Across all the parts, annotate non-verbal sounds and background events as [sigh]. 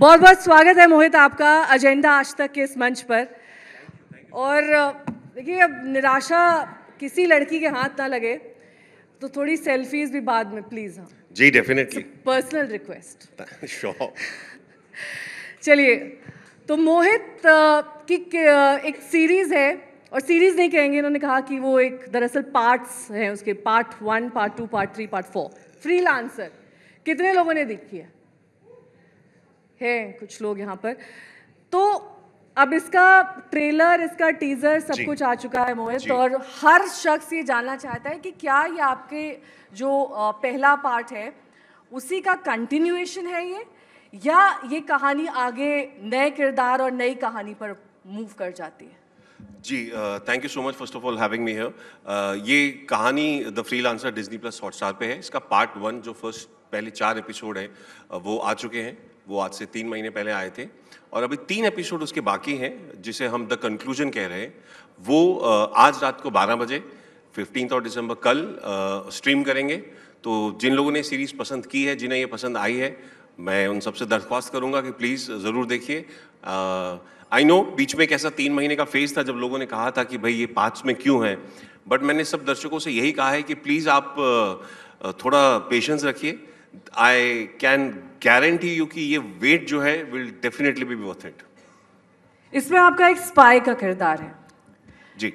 बहुत बहुत स्वागत है मोहित आपका एजेंडा आज तक के इस मंच पर और देखिए अब निराशा किसी लड़की के हाथ ना लगे तो थोड़ी सेल्फीज भी बाद में प्लीज हाँ जी डेफिनेटली पर्सनल रिक्वेस्ट चलिए तो मोहित की एक सीरीज है और सीरीज नहीं कहेंगे इन्होंने कहा कि वो एक दरअसल पार्ट्स हैं उसके part one part two part three part four free कितने लोगों ने देखी है हैं कुछ लोग यहाँ पर तो अब इसका ट्रेलर इसका टीजर सब कुछ आ चुका है मोहित और हर शख्स ये जानना चाहता है कि क्या ये आपके जो पहला पार्ट है उसी का कंटिन्यूएशन है ये या ये कहानी आगे नए किरदार और नई कहानी पर मूव कर जाती है जी thank you so much first of all having me here ये कहानी the freelancer Disney plus Hotstar पे है इसका पार्ट वन जो फर्स्ट पहले चार एपिसोड है वो आ चुके हैं वो आज से तीन महीने पहले आए थे और अभी तीन एपिसोड उसके बाकी हैं जिसे हम द कंक्लूजन कह रहे हैं वो आज रात को बारह बजे फिफ्टीन और दिसंबर कल स्ट्रीम करेंगे तो जिन लोगों ने सीरीज़ पसंद की है जिन्हें ये पसंद आई है मैं उन सबसे दरख्वास्त करूंगा कि प्लीज़ ज़रूर देखिए आई नो बीच में कैसा तीन महीने का फेज था जब लोगों ने कहा था कि भाई ये पाँच में क्यों है बट मैंने सब दर्शकों से यही कहा है कि प्लीज़ आप थोड़ा पेशेंस रखिए आई कैन गारंटी यू कि ये वेट जो है will definitely be worth it इसमें आपका एक स्पाई का किरदार है जी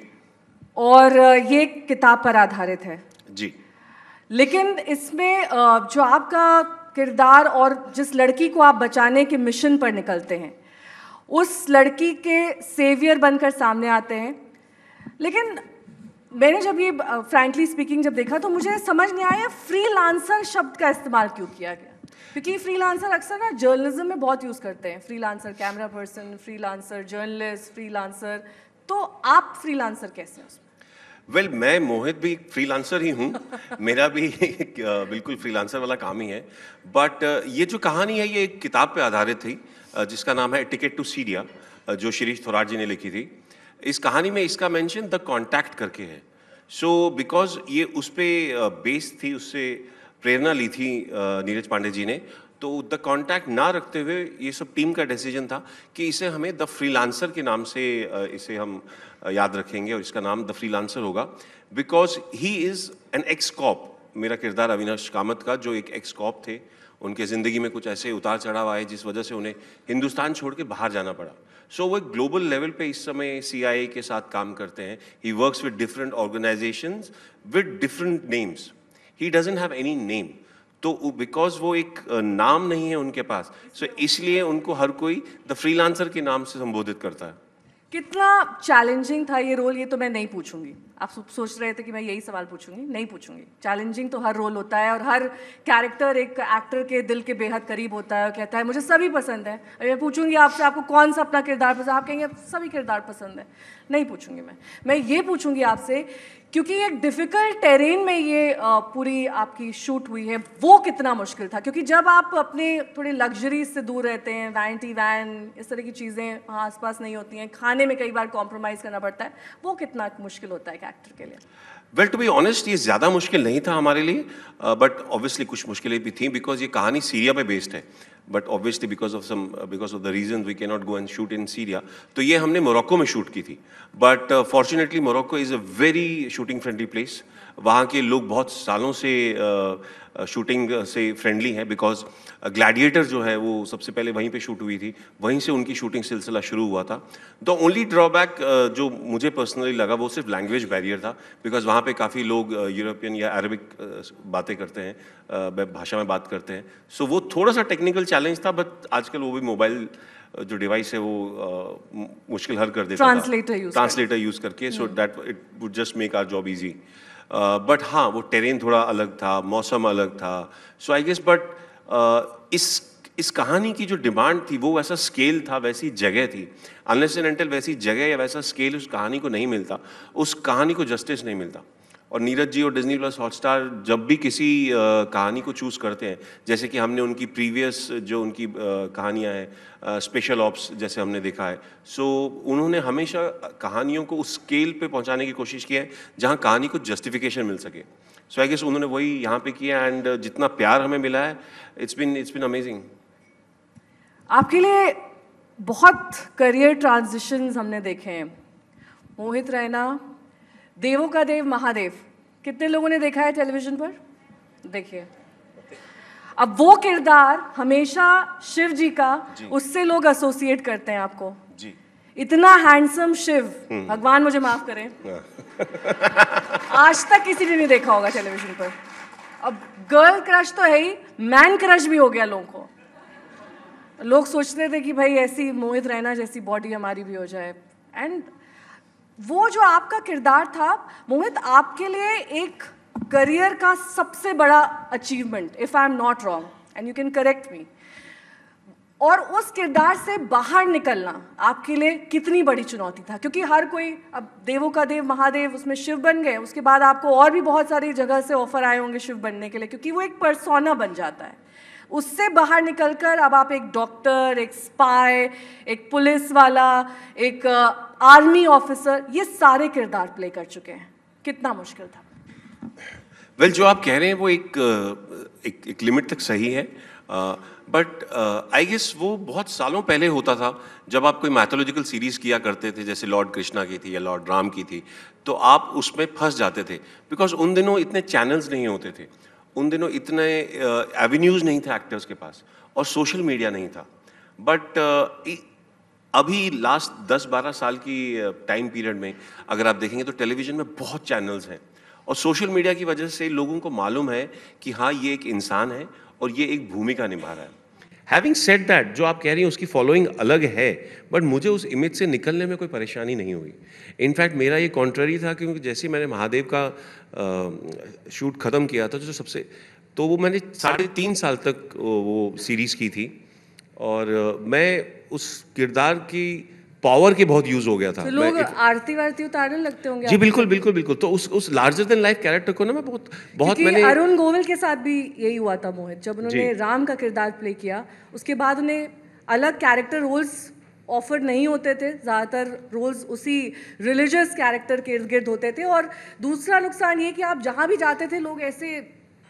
और ये किताब पर आधारित है जी लेकिन इसमें जो आपका किरदार और जिस लड़की को आप बचाने के मिशन पर निकलते हैं उस लड़की के सेवियर बनकर सामने आते हैं लेकिन मैंने जब ये फ्रैंकली स्पीकिंग जब देखा तो मुझे समझ नहीं आया फ्रीलांसर शब्द का इस्तेमाल क्यों किया गया क्योंकि फ्रीलांसर अक्सर ना जर्नलिज्म में बहुत यूज़ करते हैं freelancer camera person freelancer journalist freelancer तो आप फ्रीलांसर कैसे हैं उसमें वेल well, मैं मोहित भी फ्रीलांसर ही हूँ मेरा भी बिल्कुल फ्रीलांसर वाला काम ही है बट ये जो कहानी है ये एक किताब पे आधारित थी जिसका नाम है टिकट टू सीरिया जो शिरीष थोराट जी ने लिखी थी इस कहानी में इसका मेंशन द कांटेक्ट करके है सो so, बिकॉज ये उस पर बेस थी उससे प्रेरणा ली थी नीरज पांडे जी ने तो द कांटेक्ट ना रखते हुए ये सब टीम का डिसीजन था कि इसे हमें द फ्रीलांसर के नाम से इसे हम याद रखेंगे और इसका नाम द फ्रीलांसर होगा because he is an ex cop मेरा किरदार अविनाश कामत का जो एक एक्स कॉप थे उनके ज़िंदगी में कुछ ऐसे उतार चढ़ाव आए जिस वजह से उन्हें हिंदुस्तान छोड़ के बाहर जाना पड़ा सो वो ग्लोबल लेवल पे इस समय सी के साथ काम करते हैं he works with different organisation with different names he doesn't have any name तो बिकॉज वो एक नाम नहीं है उनके पास सो so इसलिए उनको हर कोई द फ्रीलांसर के नाम से संबोधित करता है कितना चैलेंजिंग था ये रोल ये तो मैं नहीं पूछूंगी आप सोच रहे थे कि मैं यही सवाल पूछूंगी नहीं पूछूंगी चैलेंजिंग तो हर रोल होता है और हर कैरेक्टर एक एक्टर के दिल के बेहद करीब होता है और कहता है मुझे सभी पसंद है मैं पूछूंगी आपसे आपको कौन सा अपना किरदार पसंद आप कहेंगे सभी किरदार पसंद है नहीं पूछूंगी मैं मैं ये पूछूंगी आपसे क्योंकि ये डिफ़िकल्ट टेरेन में ये पूरी आपकी शूट हुई है वो कितना मुश्किल था क्योंकि जब आप अपने थोड़ी लग्जरी से दूर रहते हैं टी वैन इस तरह की चीज़ें आसपास नहीं होती हैं खाने में कई बार कॉम्प्रोमाइज़ करना पड़ता है वो कितना मुश्किल होता है एक एक्टर के लिए वेल टू बी ऑनेस्ट ये ज़्यादा मुश्किल नहीं था हमारे लिए बट ऑब्वियसली कुछ मुश्किलें भी थी बिकॉज ये कहानी सीरिया पे बेस्ड है but obviously because of some because of the reason we can not go and shoot in Syria तो ये हमने मोरक्को में शूट की थी but fortunately Morocco is a very shooting friendly place वहाँ के लोग बहुत सालों से uh, शूटिंग से फ्रेंडली है बिकॉज ग्लैडिएटर जो है वो सबसे पहले वहीं पे शूट हुई थी वहीं से उनकी शूटिंग सिलसिला शुरू हुआ था द ओनली ड्रॉबैक जो मुझे पर्सनली लगा वो सिर्फ लैंग्वेज बैरियर था बिकॉज वहाँ पे काफ़ी लोग यूरोपियन या अरबिक बातें करते हैं भाषा में बात करते हैं सो so, वो थोड़ा सा टेक्निकल चैलेंज था बट आजकल वो भी मोबाइल जो डिवाइस है वो आ, मुश्किल हर कर देता ट्रांसलेटर यूज ट्रांसलेटर यूज करके so that it would just make our job easy but uh, हाँ वो टेरेन थोड़ा अलग था मौसम अलग था सो आई गेस बट इस इस कहानी की जो डिमांड थी वो वैसा स्केल था वैसी जगह थी अनलेस एंड एंटल वैसी जगह या वैसा स्केल उस कहानी को नहीं मिलता उस कहानी को जस्टिस नहीं मिलता और नीरज जी और डिज्नी प्लस हॉटस्टार जब भी किसी कहानी को चूज़ करते हैं जैसे कि हमने उनकी प्रीवियस जो उनकी कहानियाँ हैं स्पेशल ऑप्स जैसे हमने देखा है सो so, उन्होंने हमेशा कहानियों को उस स्केल पे पहुंचाने की कोशिश की है जहाँ कहानी को जस्टिफिकेशन मिल सके सो आई गेस उन्होंने वही यहाँ पे किया एंड जितना प्यार हमें मिला है it's been it's been amazing आपके लिए बहुत करियर ट्रांजिशन हमने देखे हैं मोहित रैना देवों का देव महादेव कितने लोगों ने देखा है टेलीविजन पर देखिए अब वो किरदार हमेशा शिव जी का जी। उससे लोग एसोसिएट करते हैं आपको जी। इतना हैंडसम शिव हम्म। भगवान मुझे माफ करें हाँ। आज तक किसी ने नहीं देखा होगा टेलीविजन पर अब गर्ल क्रश तो है ही मैन क्रश भी हो गया लोगों को लोग सोचते थे कि भाई ऐसी मोहित रहना जैसी बॉडी हमारी भी हो जाए एंड वो जो आपका किरदार था मोहित आपके लिए एक करियर का सबसे बड़ा achievement if I am not wrong and you can correct me और उस किरदार से बाहर निकलना आपके लिए कितनी बड़ी चुनौती था क्योंकि हर कोई अब देवों का देव महादेव उसमें शिव बन गए उसके बाद आपको और भी बहुत सारी जगह से ऑफर आए होंगे शिव बनने के लिए क्योंकि वो एक परसोना बन जाता है उससे बाहर निकलकर अब आप एक डॉक्टर एक स्पाई एक पुलिस वाला एक आर्मी ऑफिसर ये सारे किरदार प्ले कर चुके हैं कितना मुश्किल था वेल well, जो आप कह रहे हैं वो एक एक, एक लिमिट तक सही है बट आई गेस वो बहुत सालों पहले होता था जब आप कोई मैथोलॉजिकल सीरीज़ किया करते थे जैसे लॉर्ड कृष्णा की थी या लॉर्ड राम की थी तो आप उसमें फंस जाते थे बिकॉज उन दिनों इतने चैनल्स नहीं होते थे उन दिनों इतने एवेन्यूज़ नहीं थे एक्टर्स के पास और सोशल मीडिया नहीं था बट अभी लास्ट 10-12 साल की टाइम पीरियड में अगर आप देखेंगे तो टेलीविज़न में बहुत चैनल्स हैं और सोशल मीडिया की वजह से लोगों को मालूम है कि हाँ ये एक इंसान है और ये एक भूमिका निभा रहा है हैविंग सेट दैट जो आप कह रही हैं उसकी फॉलोइंग अलग है बट मुझे उस इमेज से निकलने में कोई परेशानी नहीं हुई इनफैक्ट मेरा ये कॉन्ट्ररी था क्योंकि जैसे मैंने महादेव का शूट ख़त्म किया था जो सबसे तो वो मैंने साढ़े तीन साल तक वो सीरीज़ की थी और मैं उस किरदार की पावर के बहुत यूज हो गया था तो लोग आरती वारती उतारने लगते होंगे जी बिल्कुल बिल्कुल बिल्कुल तो उस उस लार्जर देन लाइफ कैरेक्टर को ना मैं बहुत बहुत मैंने अरुण गोविल के साथ भी यही हुआ था मोहित जब उन्होंने राम का किरदार प्ले किया उसके बाद उन्हें अलग कैरेक्टर रोल्स ऑफर नहीं होते थे ज़्यादातर रोल्स उसी रिलीजियस कैरेक्टर के इर्द गिर्द होते थे और दूसरा नुकसान ये कि आप जहाँ भी जाते थे लोग ऐसे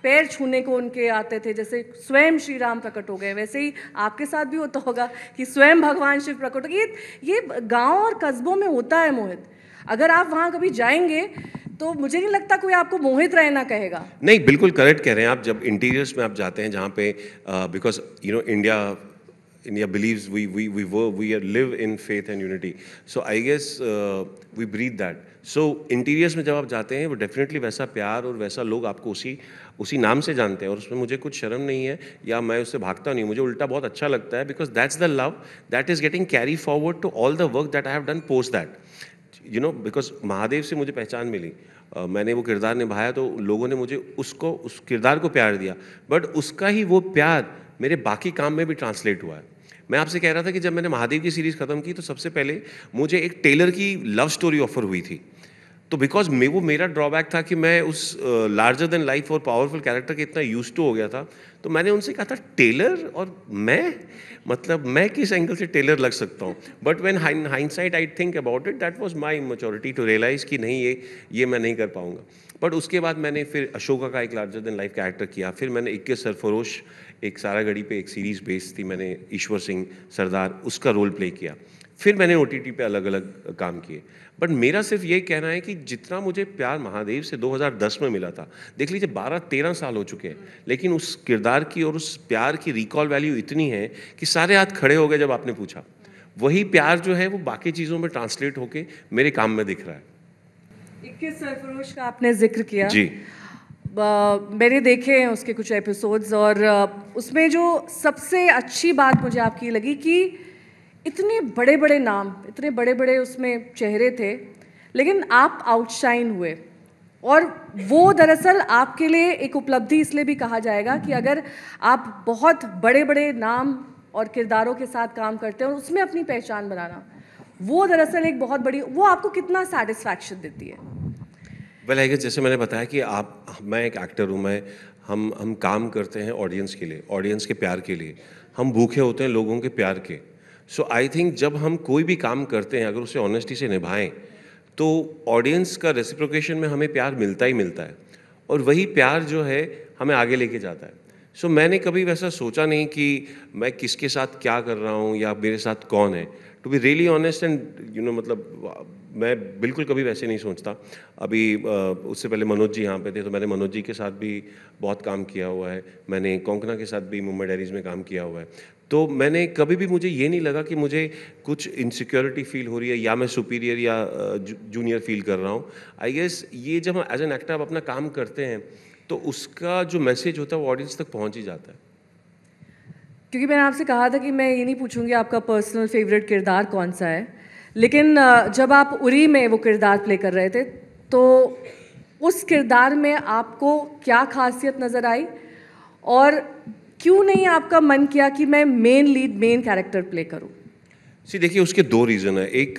पैर छूने को उनके आते थे जैसे स्वयं श्री राम प्रकट हो गए वैसे ही आपके साथ भी होता होगा कि स्वयं भगवान शिव प्रकट हो गए ये गाँव और कस्बों में होता है मोहित अगर आप वहाँ कभी जाएंगे तो मुझे नहीं लगता कोई आपको मोहित रहना कहेगा नहीं बिल्कुल करेक्ट कह रहे हैं आप जब इंटीरियर्स में आप जाते हैं जहाँ पे because you know India India believe we we we were we live in faith and unity. So I guess uh, we so so, interiors में जब आप जाते हैं वो डेफिनेटली वैसा प्यार और वैसा लोग आपको उसी उसी नाम से जानते हैं और उसमें मुझे कुछ शर्म नहीं है या मैं उससे भागता नहीं मुझे उल्टा बहुत अच्छा लगता है because that's the love that is getting carry forward to all the work that I have done post that you know because Mahadev से मुझे पहचान मिली uh, मैंने वो किरदार निभाया तो लोगों ने मुझे उसको उस किरदार को प्यार दिया बट उसका ही वो प्यार मेरे बाकी काम में भी ट्रांसलेट हुआ है मैं आपसे कह रहा था कि जब मैंने महादेव की सीरीज़ ख़त्म की तो सबसे पहले मुझे एक टेलर की लव स्टोरी ऑफर हुई थी तो बिकॉज मे वो मेरा ड्रॉबैक था कि मैं उस लार्जर देन लाइफ और पावरफुल कैरेक्टर के इतना यूज टू हो गया था तो मैंने उनसे कहा था टेलर और मैं मतलब मैं किस एंगल से टेलर लग सकता हूँ बट वेन हाइन I think about it that was my maturity to realise कि नहीं ये ये मैं नहीं कर पाऊँगा बट उसके बाद मैंने फिर अशोका का एक लार्जर देन लाइफ कैरेक्टर किया फिर मैंने इक्के सरफरोश एक सारागढ़ी पे एक सीरीज़ बेस्ड थी मैंने ईश्वर सिंह सरदार उसका रोल प्ले किया फिर मैंने ओ टी पे अलग अलग काम किए बट मेरा सिर्फ ये कहना है कि जितना मुझे प्यार महादेव से 2010 में मिला था देख लीजिए बारह तेरह साल हो चुके हैं लेकिन उस किरदार की और उस प्यार की रिकॉल वैल्यू इतनी है कि सारे हाथ खड़े हो गए जब आपने पूछा वही प्यार जो है वो बाकी चीज़ों में ट्रांसलेट होके मेरे काम में दिख रहा है इक्कीस सरफरोश का आपने जिक्र किया जी मैंने देखे हैं उसके कुछ एपिसोड्स और उसमें जो सबसे अच्छी बात मुझे आपकी लगी कि इतने बड़े बड़े नाम इतने बड़े बड़े उसमें चेहरे थे लेकिन आप आउटशाइन हुए और वो दरअसल आपके लिए एक उपलब्धि इसलिए भी कहा जाएगा कि अगर आप बहुत बड़े बड़े नाम और किरदारों के साथ काम करते हैं और उसमें अपनी पहचान बनाना वो दरअसल एक बहुत बड़ी वो आपको कितना सेटिस्फैक्शन देती है वेल आई गेस जैसे मैंने बताया कि आप मैं एक एक्टर हूँ मैं हम हम काम करते हैं ऑडियंस के लिए ऑडियंस के प्यार के लिए हम भूखे होते हैं लोगों के प्यार के सो आई थिंक जब हम कोई भी काम करते हैं अगर उसे ऑनेस्टी से निभाएं तो ऑडियंस का रेसिप्रोकेशन में हमें प्यार मिलता ही मिलता है और वही प्यार जो है हमें आगे लेके जाता है सो so, मैंने कभी वैसा सोचा नहीं कि मैं किसके साथ क्या कर रहा हूँ या मेरे साथ कौन है to be really honest and you know मतलब मैं बिल्कुल कभी वैसे नहीं सोचता अभी उससे पहले मनोज जी यहाँ पे थे तो मैंने मनोज जी के साथ भी बहुत काम किया हुआ है मैंने कोंकना के साथ भी मुंबई डायरीज में काम किया हुआ है तो मैंने कभी भी मुझे ये नहीं लगा कि मुझे कुछ इनसिक्योरिटी फील हो रही है या मैं सुपीरियर या जूनियर फील कर रहा हूँ आई गेस ये जब हम एज एन एक्टर अपना काम करते हैं तो उसका जो मैसेज होता है वो ऑडियंस तक पहुंच ही जाता है क्योंकि मैंने आपसे कहा था कि मैं ये नहीं पूछूंगी आपका पर्सनल फेवरेट किरदार कौन सा है लेकिन जब आप उरी में वो किरदार प्ले कर रहे थे तो उस किरदार में आपको क्या खासियत नज़र आई और क्यों नहीं आपका मन किया कि मैं main lead main character play करूं? सी देखिए उसके दो रीज़न है एक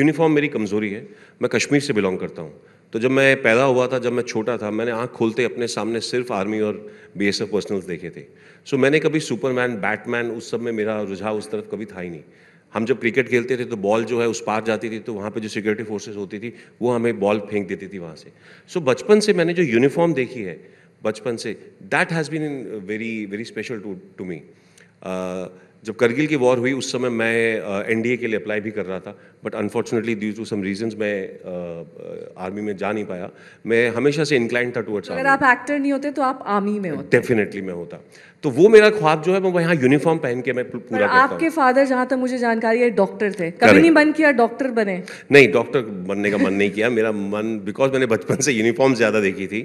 यूनिफॉर्म मेरी कमज़ोरी है मैं कश्मीर से बिलोंग करता हूँ तो जब मैं पैदा हुआ था जब मैं छोटा था मैंने आँख खोलते अपने सामने सिर्फ आर्मी और बी एस एफ पर्सनल्स देखे थे सो मैंने कभी सुपरमैन बैटमैन उस सब में मेरा रुझाव उस तरफ कभी था ही नहीं हम जब क्रिकेट खेलते थे तो बॉल जो है उस पार जाती थी तो वहाँ पे जो सिक्योरिटी फोर्सेस होती थी वो हमें बॉल फेंक देती थी वहाँ से सो so, बचपन से मैंने जो यूनिफॉर्म देखी है बचपन से that has been very very special to to me जब करगिल की वॉर हुई उस समय मैं एन uh, के लिए अप्लाई भी कर रहा था but unfortunately due to some reasons मैं आर्मी में जा नहीं पाया मैं हमेशा से इंक्लाइन था टुवर्ड्स अगर आप एक्टर नहीं होते तो आप आर्मी में होते डेफिनेटली मैं होता तो वो मेरा ख्वाब जो है वो यहाँ यूनिफॉर्म पहन के मैं पूरा करता आपके हूं। फादर जहाँ तक मुझे जानकारी है डॉक्टर थे कभी नहीं मन किया डॉक्टर बने नहीं डॉक्टर बनने का मन नहीं किया मेरा मन बिकॉज मैंने बचपन से यूनिफॉर्म ज़्यादा देखी थी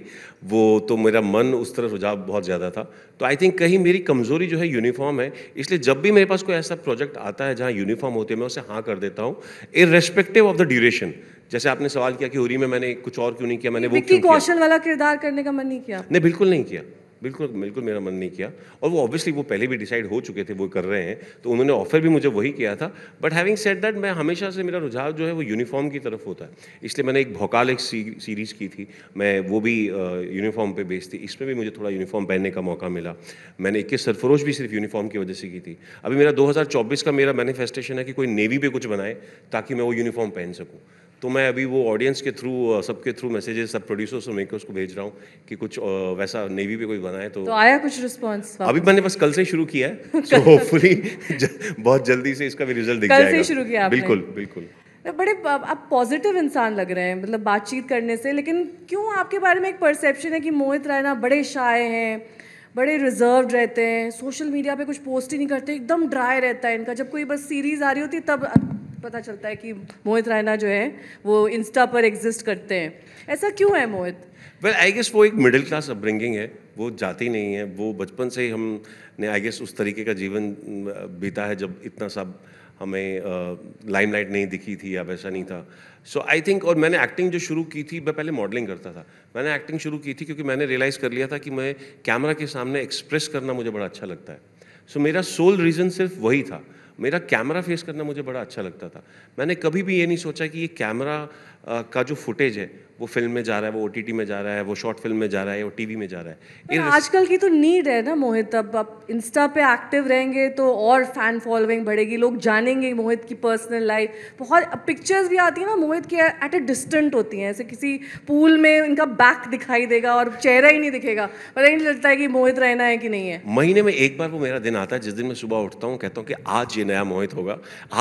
वो तो मेरा मन उस तरह रुझाव बहुत ज़्यादा था तो आई थिंक कहीं मेरी कमज़ोरी जो है यूनिफॉर्म है इसलिए जब भी मेरे पास कोई ऐसा प्रोजेक्ट आता है जहाँ यूनिफॉर्म होते है मैं उसे हाँ कर देता हूँ इरेस्पेक्टिव ऑफ द ड्यूरेशन जैसे आपने सवाल किया कि उरी में मैंने कुछ और क्यों नहीं किया मैंने वो क्यों कौशल वाला किरदार करने का मन नहीं किया नहीं बिल्कुल नहीं किया बिल्कुल बिल्कुल मेरा मन नहीं किया और वो ऑब्वियसली वो पहले भी डिसाइड हो चुके थे वो कर रहे हैं तो उन्होंने ऑफर भी मुझे वही किया था बट हैविंग सेट दैट मैं हमेशा से मेरा रुझान जो है वो यूनिफॉर्म की तरफ होता है इसलिए मैंने एक भोकाल एक सीरीज़ की थी मैं वो भी यूनिफॉर्म पर बेस थी इसमें भी मुझे थोड़ा यूनिफॉर्म पहनने का मौका मिला मैंने इक्कीस सरफरोश भी सिर्फ यूनिफॉर्म की वजह से की थी अभी मेरा दो का मेरा मैनिफेस्टेशन है कि कोई नेवी पे कुछ बनाए ताकि मैं वो यूनिफॉर्म पहन सकूँ तो मैं अभी वो ऑडियंस के थ्रू सबके थ्रू मैसेजेस सब प्रोड्यूसर्स और मेकर्स को भेज रहा हूँ कि कुछ वैसा नेवी पे कोई बनाए तो, तो आया कुछ रिस्पॉन्स अभी मैंने बस कल से शुरू किया है तो [laughs] होपफुली [laughs] बहुत जल्दी से इसका भी रिजल्ट दिख जाएगा कल से शुरू किया आपने बिल्कुल बिल्कुल तो बड़े आप पॉजिटिव इंसान लग रहे हैं मतलब बातचीत करने से लेकिन क्यों आपके बारे में एक परसेप्शन है कि मोहित रैना बड़े शाये हैं बड़े रिजर्व रहते हैं सोशल मीडिया पे कुछ पोस्ट ही नहीं करते एकदम ड्राई रहता है इनका जब कोई बस सीरीज आ रही होती तब पता चलता है कि मोहित रायना जो है वो इंस्टा पर एग्जिस्ट करते हैं ऐसा क्यों है मोहित वेल आई गेस वो एक मिडिल क्लास अपब्रिंगिंग है वो जाती नहीं है वो बचपन से ही हमने आई गेस उस तरीके का जीवन बीता है जब इतना सब हमें लाइमलाइट uh, नहीं दिखी थी या वैसा नहीं था सो आई थिंक और मैंने एक्टिंग जो शुरू की थी मैं पहले मॉडलिंग करता था मैंने एक्टिंग शुरू की थी क्योंकि मैंने रियलाइज़ कर लिया था कि मैं कैमरा के सामने एक्सप्रेस करना मुझे बड़ा अच्छा लगता है सो so, मेरा सोल रीज़न सिर्फ वही था मेरा कैमरा फेस करना मुझे बड़ा अच्छा लगता था मैंने कभी भी ये नहीं सोचा कि ये कैमरा का जो फुटेज है वो फिल्म में जा रहा है वो ओ में जा रहा है वो शॉर्ट फिल्म में जा रहा है वो टीवी में जा रहा है आजकल की तो नीड है ना मोहित अब आप इंस्टा पे एक्टिव रहेंगे तो और फैन फॉलोइंग बढ़ेगी लोग जानेंगे मोहित की पर्सनल लाइफ बहुत पिक्चर्स भी आती है ना मोहित की एट ए डिस्टेंट होती हैं ऐसे किसी पूल में इनका बैक दिखाई देगा और चेहरा ही नहीं दिखेगा पता ही नहीं लगता है कि मोहित रहना है कि नहीं है महीने में एक बार वो मेरा दिन आता है जिस दिन मैं सुबह उठता हूँ कहता हूँ कि आज ये नया मोहित होगा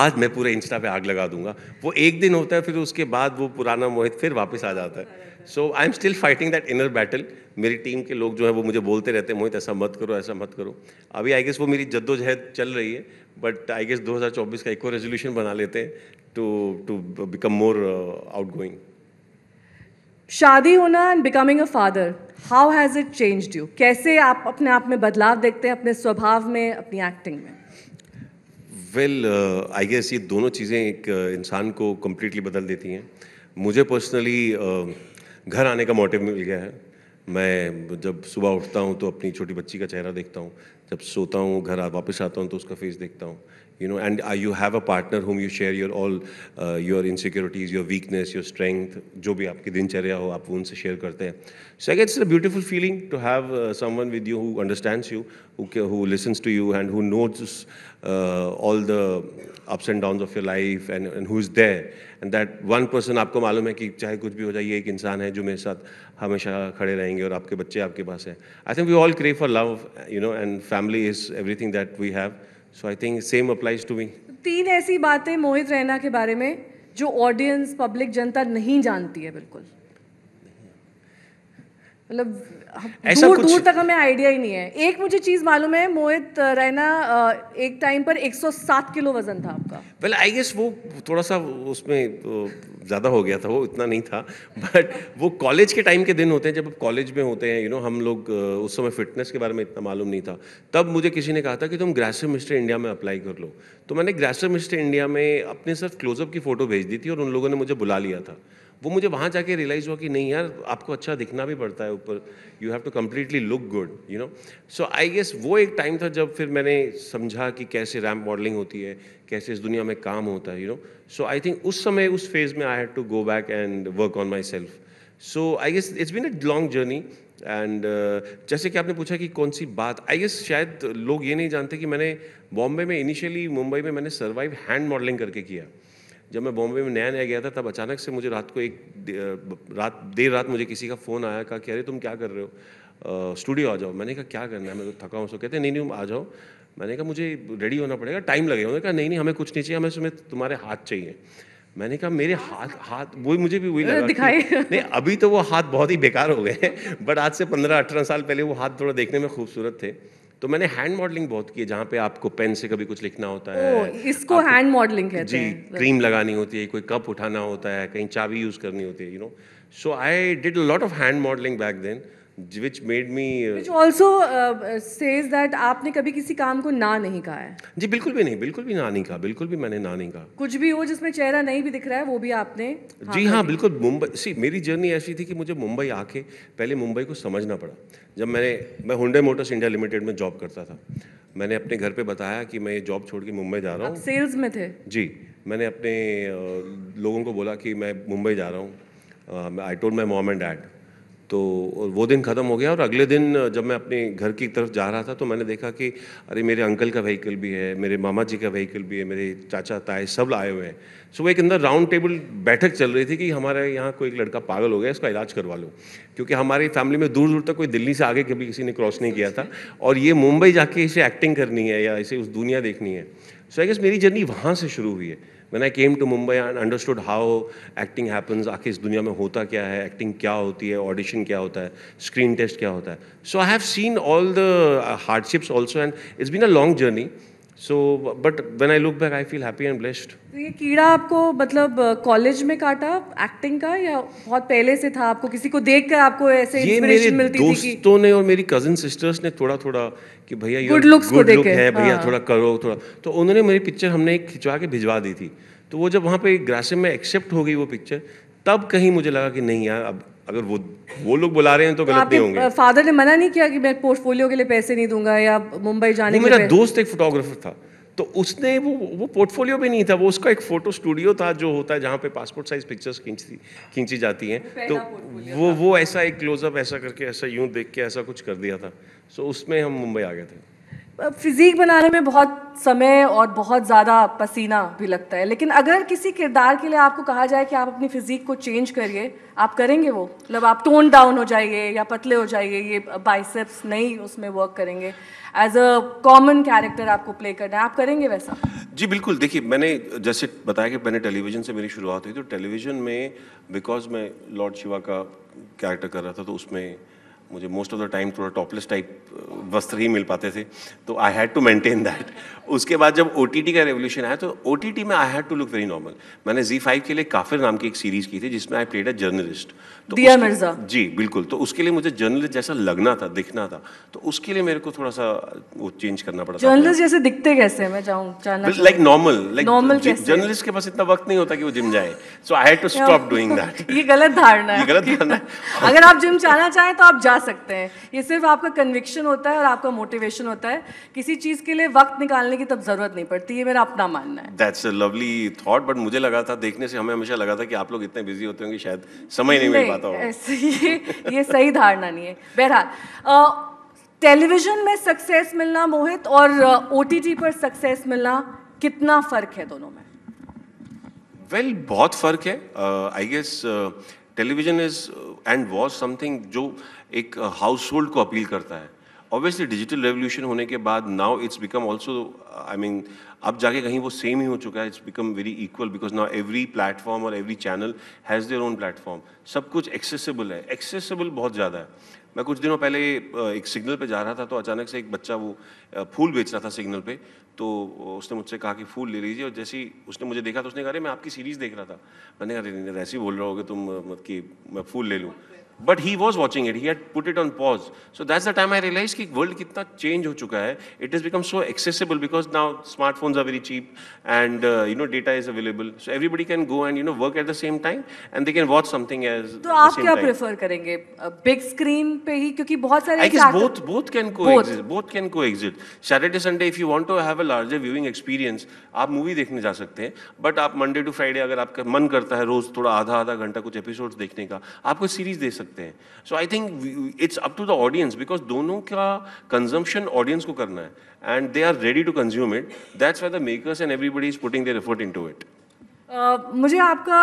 आज मैं पूरे इंस्टा पे आग लगा दूंगा वो एक दिन होता है फिर उसके बाद वो पुराना मोहित फिर वापस आ जाता आता है so I am still fighting that inner battle मेरी टीम के लोग जो है वो मुझे बोलते रहते हैं मोहित ऐसा मत करो ऐसा मत करो अभी आई गेस वो मेरी जद्दोजहद चल रही है बट आई गेस 2024 का एक और रेजोल्यूशन बना लेते हैं to to become more outgoing शादी होना and becoming a father how has it changed you कैसे आप अपने आप में बदलाव देखते हैं अपने स्वभाव में अपनी एक्टिंग में वेल आई गेस ये दोनों चीज़ें एक uh, इंसान को कम्प्लीटली बदल देती हैं uh, मुझे पर्सनली घर आने का मोटिव मिल गया है मैं जब सुबह उठता हूँ तो अपनी छोटी बच्ची का चेहरा देखता हूँ जब सोता हूँ घर वापस आता हूँ तो उसका फेस देखता हूँ you know and I you have a partner home you share your all your insecurities your weakness your strength जो भी आपकी दिनचर्या हो आप उनसे शेयर करते हैं so I gets a beautiful feeling to have someone with you who understands you who listens to you and who notes all the ups and down of your life and and who is there and that one person आपको मालूम है कि चाहे कुछ भी हो जाए ये एक इंसान है जो मेरे साथ हमेशा खड़े रहेंगे और आपके बच्चे आपके पास है I think we all crave for love you know and family is thing that we have so I think same applies to me तीन ऐसी बातें मोहित रैना के बारे में जो ऑडियंस पब्लिक जनता नहीं जानती है बिल्कुल मतलब ऐसा दूर दूर तक हमें आइडिया ही नहीं है एक मुझे चीज मालूम है मोहित रैना एक टाइम पर 107 किलो वजन था आपका वेल आई गेस वो थोड़ा सा उसमें ज़्यादा हो गया था वो इतना नहीं था बट वो कॉलेज के टाइम के दिन होते हैं जब आप कॉलेज में होते हैं यू you नो know, हम लोग उस समय फिटनेस के बारे में इतना मालूम नहीं था तब मुझे किसी ने कहा था कि तुम ग्रेसर मिस्टर इंडिया में अप्लाई कर लो तो मैंने ग्रेसर मिस्टर इंडिया में अपने सिर्फ क्लोजअप की फ़ोटो भेज दी थी और उन लोगों ने मुझे बुला लिया था वो मुझे वहाँ जाके रियलाइज़ हुआ कि नहीं यार आपको अच्छा दिखना भी पड़ता है ऊपर you have to completely look good you know so I guess वो एक टाइम था जब फिर मैंने समझा कि कैसे रैम्प मॉडलिंग होती है कैसे इस दुनिया में काम होता है you know so I think उस समय उस फेज़ में I had to go back and work on myself so I guess it's been a long journey and जैसे कि आपने पूछा कि कौन सी बात आई गेस शायद लोग ये नहीं जानते कि मैंने बॉम्बे में इनिशियली मुंबई में मैंने सर्वाइव हैंड मॉडलिंग करके किया जब मैं बॉम्बे में नया नया गया था तब अचानक से मुझे रात को एक रात देर रात मुझे किसी का फ़ोन आया कहा कि अरे तुम क्या कर रहे हो स्टूडियो आ जाओ मैंने कहा क्या करना है मैं तो थका हूँ सो कहते नहीं नहीं आ जाओ मैंने कहा मुझे रेडी होना पड़ेगा टाइम लगेगा उन्होंने कहा नहीं नहीं हमें कुछ नहीं चाहिए हमें उसमें तुम्हारे हाथ चाहिए मैंने कहा मेरे हाथ हाथ वो मुझे भी वही लगा दिखाई नहीं अभी तो वो हाथ बहुत ही बेकार हो गए [laughs] बट आज से पंद्रह अठारह साल पहले वो हाथ थोड़ा देखने में खूबसूरत थे तो मैंने हैंड मॉडलिंग बहुत की है जहाँ पे आपको पेन से कभी कुछ लिखना होता है इसको हैंड मॉडलिंग है जी क्रीम लगानी होती है कोई कप उठाना होता है कहीं चाबी यूज़ करनी होती है you know so I did lot of hand modelling back then which made me uh, which also uh, says that आपने कभी किसी काम को ना नहीं कहा है जी बिल्कुल भी नहीं बिल्कुल भी ना नहीं कहा बिल्कुल भी मैंने ना नहीं कहा कुछ भी हो जिसमें चेहरा नहीं भी दिख रहा है वो भी आपने हाँ जी हाँ बिल्कुल मुंबई सी मेरी जर्नी ऐसी थी कि मुझे मुंबई आके पहले मुंबई को समझना पड़ा जब मैंने मैं हुडे मोटर्स इंडिया लिमिटेड में जॉब करता था मैंने अपने घर पे बताया कि मैं ये जॉब छोड़ के मुंबई जा रहा हूँ सेल्स में थे जी मैंने अपने लोगों को बोला कि मैं मुंबई जा रहा हूँ आई टोल्ड माई मोम एंड डैड तो वो दिन ख़त्म हो गया और अगले दिन जब मैं अपने घर की तरफ जा रहा था तो मैंने देखा कि अरे मेरे अंकल का व्हीकल भी है मेरे मामा जी का व्हीकल भी है मेरे चाचा ताए सब आए हुए हैं सो एक अंदर राउंड टेबल बैठक चल रही थी कि हमारे यहाँ कोई एक लड़का पागल हो गया इसका इलाज करवा लो क्योंकि हमारी फैमिली में दूर दूर तक कोई दिल्ली से आगे कभी किसी ने क्रॉस नहीं किया था और ये मुंबई जाके इसे एक्टिंग करनी है या इसे उस दुनिया देखनी है सो आई गेस मेरी जर्नी वहाँ से शुरू हुई है When I came to Mumbai and understood how acting happens आखिर इस दुनिया में होता क्या है एक्टिंग क्या होती है ऑडिशन क्या होता है स्क्रीन टेस्ट क्या होता है so I have seen all the hardships also and it's been a long journey so but when I look back I feel happy and blessed तो ये कीड़ा आपको मतलब कॉलेज में काटा एक्टिंग का या बहुत पहले से था आपको किसी को देख कर आपको ऐसे ये मेरे मिलती दोस्तों थी ने और मेरी कजिन सिस्टर्स ने थोड़ा थोड़ा कि भैया ये गुड लुक्स को देख है भैया हाँ। थोड़ा करो थोड़ा तो उन्होंने मेरी पिक्चर हमने एक खिंचवा के भिजवा दी थी तो वो जब वहाँ पे ग्रासिम में एक्सेप्ट हो गई वो पिक्चर तब कहीं मुझे लगा कि नहीं यार अब अगर वो वो लोग बुला रहे हैं तो, तो गलत नहीं होंगे फादर ने मना नहीं किया कि मैं पोर्टफोलियो के लिए पैसे नहीं दूंगा या मुंबई जाने मेरा दोस्त एक फोटोग्राफर था तो उसने वो वो पोर्टफोलियो भी नहीं था वो उसका एक फ़ोटो स्टूडियो था जो होता है जहाँ पे पासपोर्ट साइज पिक्चर्स खींचती खींची जाती हैं तो वो वो ऐसा एक क्लोजअप ऐसा करके ऐसा यूं देख के ऐसा कुछ कर दिया था सो उसमें हम मुंबई आ गए थे फिज़ीक बनाने में बहुत समय और बहुत ज़्यादा पसीना भी लगता है लेकिन अगर किसी किरदार के लिए आपको कहा जाए कि आप अपनी फिज़ीक को चेंज करिए आप करेंगे वो मतलब आप टोन डाउन हो जाइए या पतले हो जाइए ये बाइसेप्स नहीं उसमें वर्क करेंगे एज अ कॉमन कैरेक्टर आपको प्ले करना है आप करेंगे वैसा जी बिल्कुल देखिए मैंने जैसे बताया कि मैंने टेलीविज़न से मेरी शुरुआत हुई तो टेलीविज़न में बिकॉज मैं लॉर्ड शिवा का कैरेक्टर कर रहा था तो उसमें मुझे मोस्ट ऑफ द टाइम थोड़ा टॉपलेस टाइप वस्त्र ही मिल पाते थे तो I had to maintain that उसके बाद जब ओ का रेवोल्यूशन आया तो ओ में I had to look very normal मैंने जी फाइव के लिए काफिर नाम की एक सीरीज़ की थी जिसमें आई प्लेड अ जर्नलिस्ट तो दिया मिर्जा जी बिल्कुल तो उसके लिए मुझे जर्नलिस्ट जैसा लगना था दिखना था तो उसके लिए मेरे को थोड़ा सा वो चेंज करना पड़ा जर्नलिस्ट जैसे दिखते कैसे मैं चाहूँ लाइक नॉर्मल लाइक जर्नलिस्ट के पास इतना वक्त नहीं होता कि वो जिम जाए so I had to stop doing that ये गलत धारणा है गलत धारणा [laughs] अगर आप जिम जाना चाहें तो आप जा सकते हैं ये सिर्फ आपका कन्विक्शन होता है और आपका मोटिवेशन होता है किसी चीज के लिए वक्त निकालने की तब जरूरत नहीं पड़ती ये मेरा अपना मानना है that's a lovely thought but मुझे लगा था देखने से हमें हमेशा लगा था कि आप लोग इतने बिजी होते होंगे शायद समय नहीं मिल [laughs] ये सही धारणा नहीं है बहरहाल टेलीविजन में सक्सेस मिलना मोहित और ओ पर सक्सेस मिलना कितना फर्क है दोनों में वेल well, बहुत फर्क है I guess television is and was something जो एक हाउस होल्ड को अपील करता है ऑब्वियसली डिजिटल रेवोल्यूशन होने के बाद now it's become also I mean अब जाके कहीं वो सेम ही हो चुका है it's become very equal because now every platform और every channel has their own platform सब कुछ एक्सेसिबल है एक्सेसिबल बहुत ज़्यादा है मैं कुछ दिनों पहले एक सिग्नल पे जा रहा था तो अचानक से एक बच्चा वो फूल बेच रहा था सिग्नल पे तो उसने मुझसे कहा कि फूल ले लीजिए और जैसे ही उसने मुझे देखा तो उसने कहा अरे मैं आपकी सीरीज़ देख रहा था मैंने कहा ऐसे ही बोल रहा होगे तुम मत कि मैं फूल ले लूँ but he was watching it he had put it on pause so that's the time I realise कि वर्ल्ड कितना चेंज हो चुका है it is become so accessible because now smartphones are very cheap and you know data is available so everybody can go and you know work at the same time and they can watch something as तो आप क्या prefer करेंगे big screen पे ही क्योंकि बहुत सारे I guess both both can coexist both can coexist Saturday Sunday if you want to have a larger viewing experience आप movie देखने जा सकते हैं बट आप मंडे टू फ्राइडे अगर आपका मन करता है रोज थोड़ा आधा आधा घंटा कुछ एपिसोड्स देखने का आप कोई सीरीज देख सकते सकते हैं so I think it's up to the audience because दोनों का कंजम्पशन ऑडियंस को करना है and they are ready to consume it that's why the makers and everybody is putting their effort into it मुझे आपका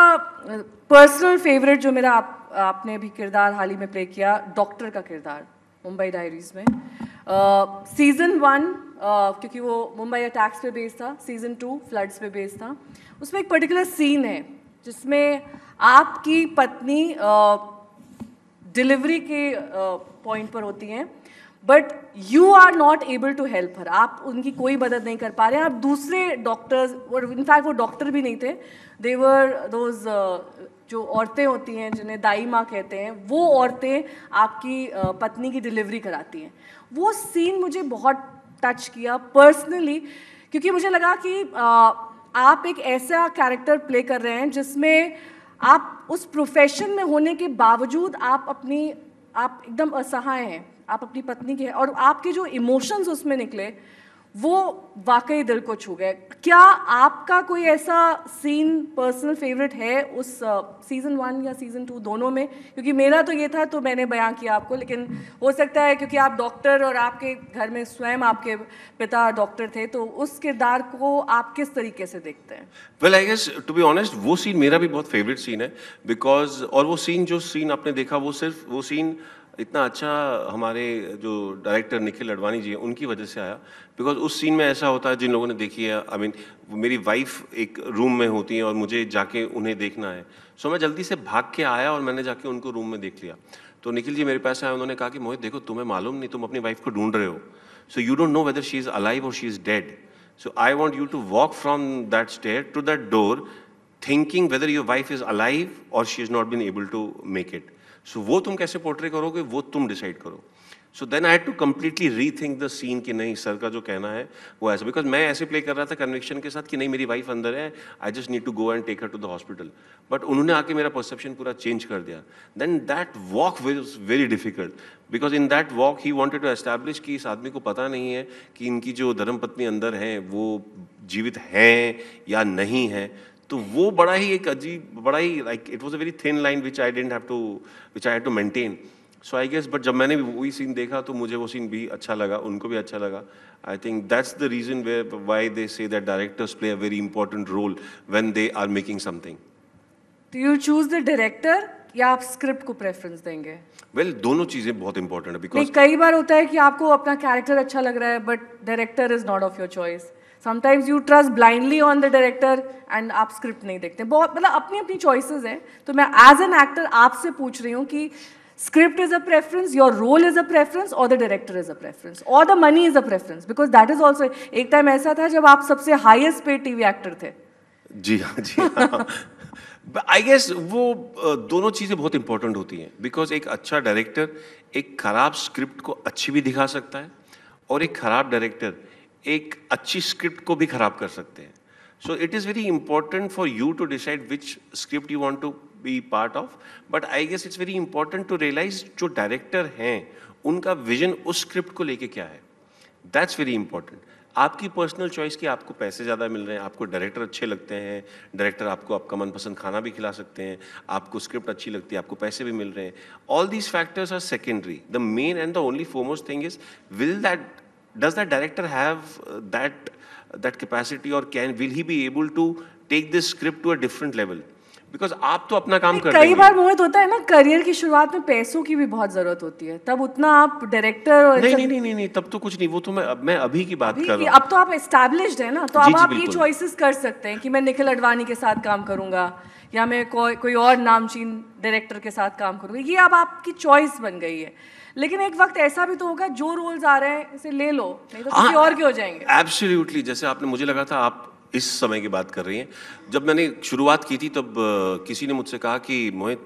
पर्सनल फेवरेट जो मेरा आप, आपने अभी किरदार हाल ही में प्ले किया डॉक्टर का किरदार मुंबई डायरीज में सीज़न uh, वन uh, क्योंकि वो मुंबई अटैक्स पे बेस्ड था सीज़न टू फ्लड्स पे बेस्ड था उसमें एक पर्टिकुलर सीन है जिसमें आपकी पत्नी uh, डिलीवरी के पॉइंट पर होती हैं but you are not able to help her आप उनकी कोई मदद नहीं कर पा रहे हैं आप दूसरे डॉक्टर्स और इनफैक्ट वो डॉक्टर भी नहीं थे देवर दोज जो औरतें होती हैं जिन्हें दाई माँ कहते हैं वो औरतें आपकी पत्नी की डिलीवरी कराती हैं वो सीन मुझे बहुत टच किया पर्सनली क्योंकि मुझे लगा कि आप एक ऐसा कैरेक्टर प्ले कर रहे हैं जिसमें आप उस प्रोफेशन में होने के बावजूद आप अपनी आप एकदम असहाय हैं आप अपनी पत्नी के हैं और आपके जो इमोशंस उसमें निकले वो वाकई दिल को छू गए क्या आपका कोई ऐसा सीन पर्सनल फेवरेट है उस सीज़न uh, वन या सीज़न टू दोनों में क्योंकि मेरा तो ये था तो मैंने बयां किया आपको लेकिन हो सकता है क्योंकि आप डॉक्टर और आपके घर में स्वयं आपके पिता डॉक्टर थे तो उस किरदार को आप किस तरीके से देखते हैं well I guess to be honest वो सीन मेरा भी बहुत फेवरेट सीन है बिकॉज और वो सीन जो सीन आपने देखा वो सिर्फ वो सीन इतना अच्छा हमारे जो डायरेक्टर निखिल अडवाणी जी हैं उनकी वजह से आया बिकॉज उस सीन में ऐसा होता है जिन लोगों ने देखी है आई I मीन mean, मेरी वाइफ एक रूम में होती है और मुझे जाके उन्हें देखना है सो so, मैं जल्दी से भाग के आया और मैंने जाके उनको रूम में देख लिया तो निखिल जी मेरे पास आए उन्होंने कहा कि मोहित देखो तुम्हें मालूम नहीं तुम अपनी वाइफ को ढूंढ रहे हो so you don't know whether she is alive और she is dead so I want you to walk from that stair to that door thinking whether your wife is alive और she is not been able to make it so so, वो तुम कैसे portray करोगे वो तुम decide करो so then I had to completely rethink the scene कि नहीं सर का जो कहना है वो ऐसा बिकॉज मैं ऐसे प्ले कर रहा था कन्विक्शन के साथ कि नहीं मेरी वाइफ अंदर है I just need to go and take her to the hospital but उन्होंने आके मेरा परसेप्शन पूरा चेंज कर दिया then that walk was very difficult because in that walk he wanted to establish कि इस आदमी को पता नहीं है कि इनकी जो धर्म पत्नी अंदर है वो जीवित हैं या नहीं है तो वो बड़ा ही एक अजीब बड़ा ही like it was a very thin line which I don't have to which I have to maintain so I guess but जब मैंने वही सीन देखा तो मुझे वो सीन भी अच्छा लगा उनको भी अच्छा लगा I think that's the reason way why they say that directors play a very important role when they are making something do you choose the director या आप स्क्रिप्ट को प्रेफरेंस देंगे वेल well, दोनों चीजें बहुत इंपॉर्टेंट है because कई बार होता है कि आपको अपना कैरेक्टर अच्छा लग रहा है but director is not of your choice sometimes you trust blindly on the director and आप स्क्रिप्ट नहीं देखते बहुत मतलब अपनी अपनी चॉइसेस हैं तो मैं एज एन एक्टर आपसे पूछ रही हूँ कि script is a preference your role is a preference or the director is a preference or the money is a preference because that is also एक टाइम ऐसा था जब आप सबसे हाईएस्ट पेड टीवी एक्टर थे जी हाँ जी आई हाँ। गेस वो दोनों चीज़ें बहुत इंपॉर्टेंट होती हैं बिकॉज एक अच्छा डायरेक्टर एक खराब स्क्रिप्ट को अच्छी भी दिखा सकता है और एक खराब डायरेक्टर एक अच्छी स्क्रिप्ट को भी खराब कर सकते हैं so it is very important for you to decide which script you want to be part of but I guess it's very important to realise जो डायरेक्टर हैं उनका विजन उस स्क्रिप्ट को लेके क्या है दैट्स वेरी इंपॉर्टेंट आपकी personal choice की आपको पैसे ज़्यादा मिल रहे हैं आपको डायरेक्टर अच्छे लगते हैं डायरेक्टर आपको आपका मनपसंद खाना भी खिला सकते हैं आपको स्क्रिप्ट अच्छी लगती है आपको पैसे भी मिल रहे हैं all these factors are secondary the main and the only foremost thing is will that does that director have uh, that that capacity or can will he be able to take this script to a different level because आप तो अपना काम कर कई बार मोहित होता है ना career की शुरुआत में पैसों की भी बहुत जरूरत होती है तब उतना आप डायरेक्टर और नहीं, नहीं नहीं नहीं नहीं तब तो कुछ नहीं वो तो मैं मैं अभी की बात कर रहा हूँ अब तो आप एस्टेब्लिश है ना तो अब आप ये चॉइसेस कर सकते हैं कि मैं निखिल अडवाणी के साथ काम करूंगा या मैं कोई कोई और नामचीन डायरेक्टर के साथ काम करूंगा ये अब आपकी चॉइस बन गई है लेकिन एक वक्त ऐसा भी तो होगा जो रोल्स आ रहे हैं इसे ले लो नहीं तो हाँ, किसी और क्यों हो जाएंगे एब्सोल्युटली जैसे आपने मुझे लगा था आप इस समय की बात कर रही हैं जब मैंने शुरुआत की थी तब किसी ने मुझसे कहा कि मोहित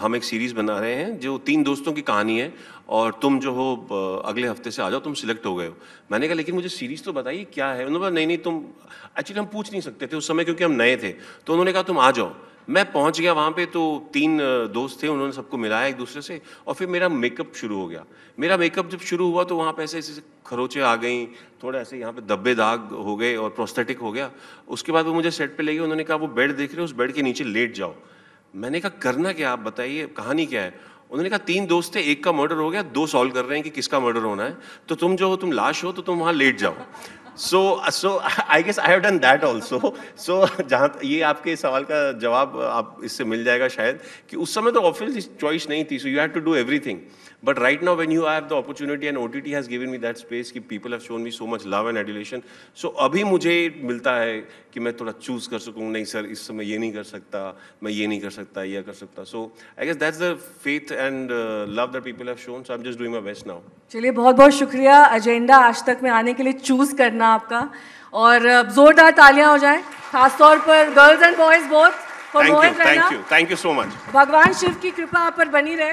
हम एक सीरीज़ बना रहे हैं जो तीन दोस्तों की कहानी है और तुम जो हो अगले हफ्ते से आ जाओ तुम सिलेक्ट हो गए हो मैंने कहा लेकिन मुझे सीरीज़ तो बताइए क्या है उन्होंने कहा नहीं नहीं तुम एक्चुअली हम पूछ नहीं सकते थे उस समय क्योंकि हम नए थे तो उन्होंने कहा तुम आ जाओ मैं पहुंच गया वहाँ पे तो तीन दोस्त थे उन्होंने सबको मिलाया एक दूसरे से और फिर मेरा मेकअप शुरू हो गया मेरा मेकअप जब शुरू हुआ तो वहाँ पे ऐसे ऐसे खरोचे आ गई थोड़ा ऐसे यहाँ पे दब्बे दाग हो गए और प्रोस्थेटिक हो गया उसके बाद वो मुझे सेट पे ले गए उन्होंने कहा वो बेड देख रहे हो उस बेड के नीचे लेट जाओ मैंने कहा करना क्या आप बताइए कहानी क्या है उन्होंने कहा तीन दोस्त थे एक का मर्डर हो गया दो सॉल्व कर रहे हैं कि किसका मर्डर होना है तो तुम जो हो तुम लाश हो तो तुम वहाँ लेट जाओ so so I guess I have done that also so जहाँ ये आपके सवाल का जवाब आप इससे मिल जाएगा शायद कि उस समय तो ऑफिस चॉइस नहीं थी so you have to do everything but right now when you have the opportunity and oh has given me that space कि people have shown me so much love and adulation so अभी मुझे मिलता है कि मैं थोड़ा choose कर सकूँ नहीं सर इस समय ये नहीं कर सकता मैं ये नहीं कर सकता यह कर सकता so I guess that's the faith and love that people have shown so I am just doing my best now चलिए बहुत बहुत शुक्रिया एजेंडा आज तक में आने के लिए चूज करना आपका और uh, जोरदार तालियां हो जाए खासतौर पर girls and boys both thank you thank you so much भगवान शिव की कृपा आप पर बनी रहे